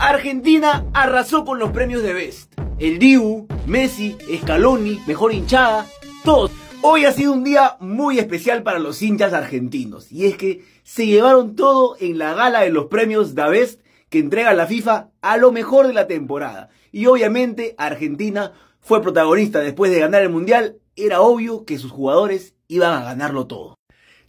Argentina arrasó con los premios de Best. El Dibu, Messi, Scaloni, Mejor Hinchada, todos. Hoy ha sido un día muy especial para los hinchas argentinos y es que se llevaron todo en la gala de los premios de Best que entrega la FIFA a lo mejor de la temporada. Y obviamente Argentina fue protagonista después de ganar el Mundial, era obvio que sus jugadores iban a ganarlo todo.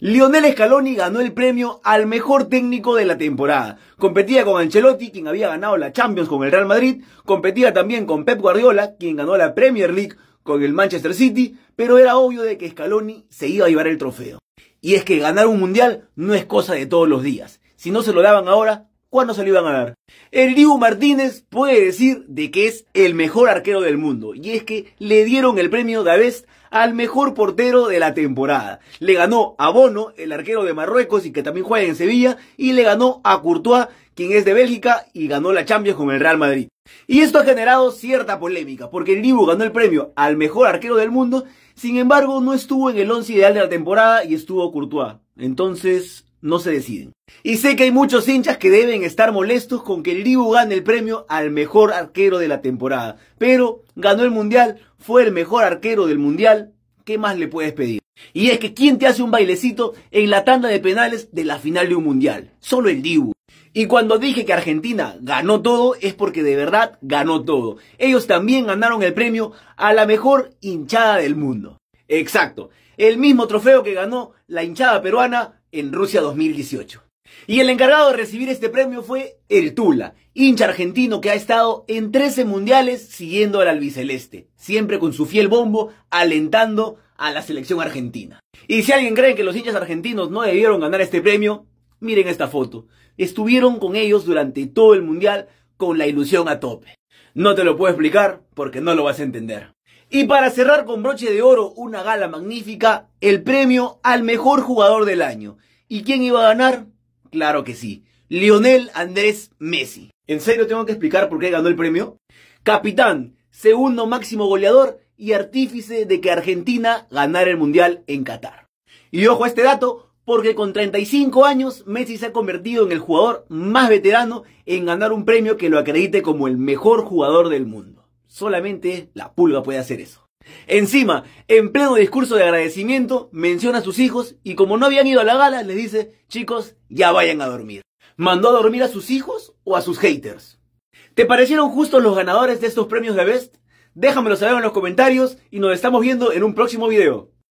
Lionel Scaloni ganó el premio al mejor técnico de la temporada. Competía con Ancelotti, quien había ganado la Champions con el Real Madrid. Competía también con Pep Guardiola, quien ganó la Premier League con el Manchester City. Pero era obvio de que Scaloni se iba a llevar el trofeo. Y es que ganar un mundial no es cosa de todos los días. Si no se lo daban ahora, ¿cuándo se lo iban a dar? El Dibu Martínez puede decir de que es el mejor arquero del mundo. Y es que le dieron el premio de vez al mejor portero de la temporada. Le ganó a Bono, el arquero de Marruecos y que también juega en Sevilla, y le ganó a Courtois, quien es de Bélgica y ganó la Champions con el Real Madrid. Y esto ha generado cierta polémica, porque el ganó el premio al mejor arquero del mundo, sin embargo no estuvo en el once ideal de la temporada y estuvo Courtois. Entonces, no se deciden. Y sé que hay muchos hinchas que deben estar molestos con que el Dibu gane el premio al mejor arquero de la temporada. Pero ganó el Mundial, fue el mejor arquero del Mundial, ¿qué más le puedes pedir? Y es que ¿quién te hace un bailecito en la tanda de penales de la final de un Mundial? Solo el Dibu. Y cuando dije que Argentina ganó todo es porque de verdad ganó todo. Ellos también ganaron el premio a la mejor hinchada del mundo. Exacto. El mismo trofeo que ganó la hinchada peruana en Rusia 2018. Y el encargado de recibir este premio fue el Tula, hincha argentino que ha estado en 13 mundiales siguiendo al albiceleste, siempre con su fiel bombo alentando a la selección argentina. Y si alguien cree que los hinchas argentinos no debieron ganar este premio, miren esta foto. Estuvieron con ellos durante todo el mundial con la ilusión a tope. No te lo puedo explicar porque no lo vas a entender. Y para cerrar con broche de oro una gala magnífica, el premio al mejor jugador del año. ¿Y quién iba a ganar? Claro que sí, Lionel Andrés Messi. ¿En serio tengo que explicar por qué ganó el premio? Capitán, segundo máximo goleador y artífice de que Argentina ganara el Mundial en Qatar. Y ojo a este dato, porque con 35 años Messi se ha convertido en el jugador más veterano en ganar un premio que lo acredite como el mejor jugador del mundo. Solamente la pulga puede hacer eso. Encima, en pleno discurso de agradecimiento, menciona a sus hijos y como no habían ido a la gala, les dice, chicos, ya vayan a dormir. ¿Mandó a dormir a sus hijos o a sus haters? ¿Te parecieron justos los ganadores de estos premios de Best? Déjamelo saber en los comentarios y nos estamos viendo en un próximo video.